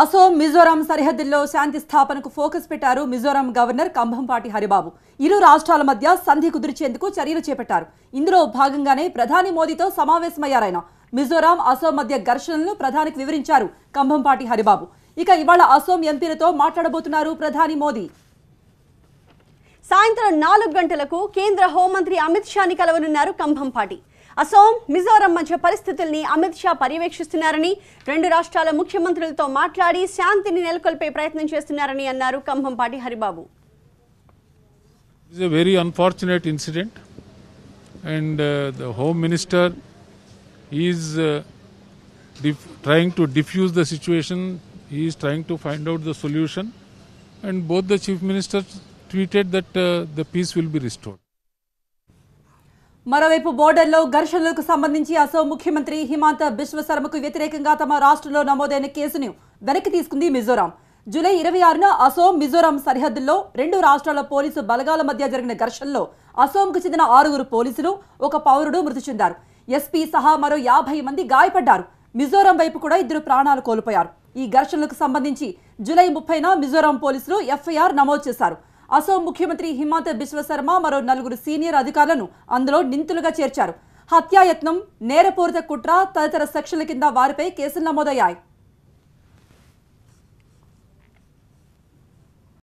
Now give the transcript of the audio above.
అసోం మిజోరాం సరిహద్దుల్లో శాంతి స్థాపనకు ఫోకస్ పెట్టారు మిజోరాం గవర్నర్ కంభంపాటి హరిబాబు ఇరు రాష్ట్రాల మధ్య సంధి కుదిర్చేందుకు చర్యలు చేపట్టారు ఇందులో భాగంగానే ప్రధాని మోదీతో సమావేశమయ్యారాయన మిజోరాం అసోం మధ్య ఘర్షణలను ప్రధానికి వివరించారు కంభంపాటి హరిబాబు ఇక ఇవాళ అసోం ఎంపీలతో మాట్లాడబోతున్నారు ప్రధాని మోదీ సాయంత్రం నాలుగు గంటలకు కేంద్ర హోంమంత్రి అమిత్ షాని కలవనున్నారు కంభంపాటి అసోం మిజోరం మధ్య పరిస్థితుల్ని అమిత్ షా పర్యవేక్షిస్తున్నారని రెండు రాష్ట్రాల ముఖ్యమంత్రులతో మాట్లాడి శాంతిని నెలకొల్పే ప్రయత్నం చేస్తున్నారని అన్నారు Kambhampati Haribabu It's a very unfortunate incident, and uh, the Home Minister is uh, trying to diffuse the situation. He is trying to find out the solution, and both the chief ministers tweeted that uh, the peace will be restored. మరోవైపు బోర్డర్లో ఘర్షణలకు సంబంధించి అసోం ముఖ్యమంత్రి హిమాంత బిశ్వశర్మకు వ్యతిరేకంగా తమ రాష్ట్రంలో నమోదైన కేసును వెనక్కి తీసుకుంది మిజోరాం జూలై ఇరవై ఆరున అసోం మిజోరాం సరిహద్దుల్లో రెండు రాష్ట్రాల పోలీసు బలగాల మధ్య జరిగిన ఘర్షణలో అసోంకు చెందిన ఆరుగురు పోలీసులు ఒక పౌరుడు మృతి చెందారు ఎస్పీ సహా మరో యాభై మంది గాయపడ్డారు మిజోరాం వైపు కూడా ఇద్దరు ప్రాణాలు కోల్పోయారు ఈ ఘర్షణలకు సంబంధించి జూలై ముప్పైన మిజోరాం పోలీసులు ఎఫ్ఐఆర్ నమోదు చేశారు అసోం ముఖ్యమంత్రి హిమాంత బిశ్వశర్మ మరో నలుగురు సీనియర్ అధికారులను అందులో నిందితులుగా చేర్చారు హత్యాయత్నం నేరపూరిత కుట్ర తదితర సెక్షన్ల కింద వారిపై కేసులు నమోదయ్యాయి